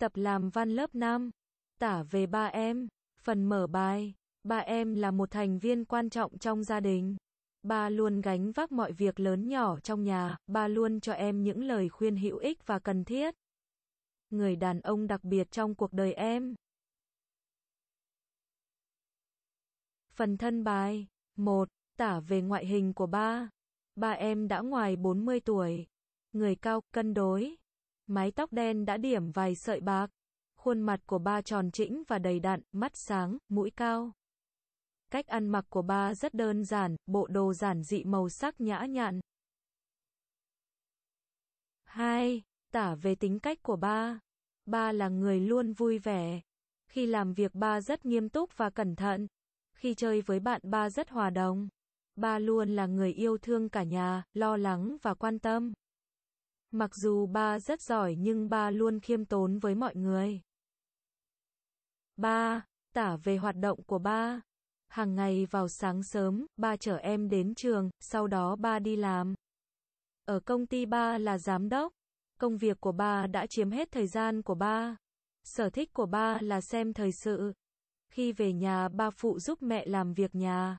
Tập làm văn lớp 5. Tả về ba em. Phần mở bài. Ba em là một thành viên quan trọng trong gia đình. Ba luôn gánh vác mọi việc lớn nhỏ trong nhà, ba luôn cho em những lời khuyên hữu ích và cần thiết. Người đàn ông đặc biệt trong cuộc đời em. Phần thân bài 1. Tả về ngoại hình của ba. Ba em đã ngoài 40 tuổi. Người cao, cân đối, mái tóc đen đã điểm vài sợi bạc. Khuôn mặt của ba tròn trĩnh và đầy đặn, mắt sáng, mũi cao. Cách ăn mặc của ba rất đơn giản, bộ đồ giản dị màu sắc nhã nhặn. 2. Tả về tính cách của ba. Ba là người luôn vui vẻ. Khi làm việc ba rất nghiêm túc và cẩn thận. Khi chơi với bạn ba rất hòa đồng. Ba luôn là người yêu thương cả nhà, lo lắng và quan tâm. Mặc dù ba rất giỏi nhưng ba luôn khiêm tốn với mọi người. Ba Tả về hoạt động của ba. Hàng ngày vào sáng sớm, ba chở em đến trường, sau đó ba đi làm. Ở công ty ba là giám đốc. Công việc của ba đã chiếm hết thời gian của ba. Sở thích của ba là xem thời sự. Khi về nhà ba phụ giúp mẹ làm việc nhà.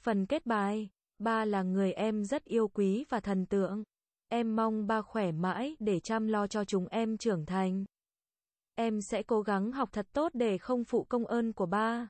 Phần kết bài ba là người em rất yêu quý và thần tượng. Em mong ba khỏe mãi để chăm lo cho chúng em trưởng thành. Em sẽ cố gắng học thật tốt để không phụ công ơn của ba.